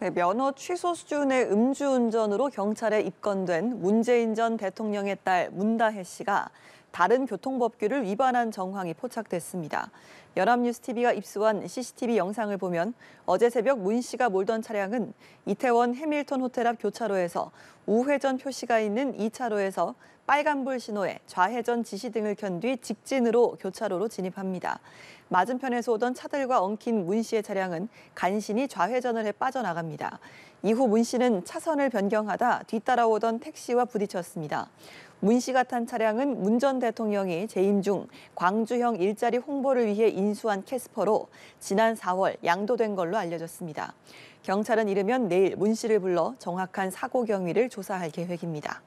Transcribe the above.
네, 면허 취소 수준의 음주운전으로 경찰에 입건된 문재인 전 대통령의 딸 문다혜 씨가 다른 교통법규를 위반한 정황이 포착됐습니다. 연합뉴스TV가 입수한 CCTV 영상을 보면 어제 새벽 문 씨가 몰던 차량은 이태원 해밀턴 호텔 앞 교차로에서 우회전 표시가 있는 2차로에서 빨간불 신호에 좌회전 지시 등을 켠 뒤 직진으로 교차로로 진입합니다. 맞은편에서 오던 차들과 엉킨 문 씨의 차량은 간신히 좌회전을 해 빠져나갑니다. 이후 문 씨는 차선을 변경하다 뒤따라오던 택시와 부딪혔습니다. 문 씨가 탄 차량은 문 전 대통령이 재임 중 광주형 일자리 홍보를 위해 인수한 캐스퍼로 지난 4월 양도된 걸로 알려졌습니다. 경찰은 이르면 내일 문 씨를 불러 정확한 사고 경위를 조사할 계획입니다.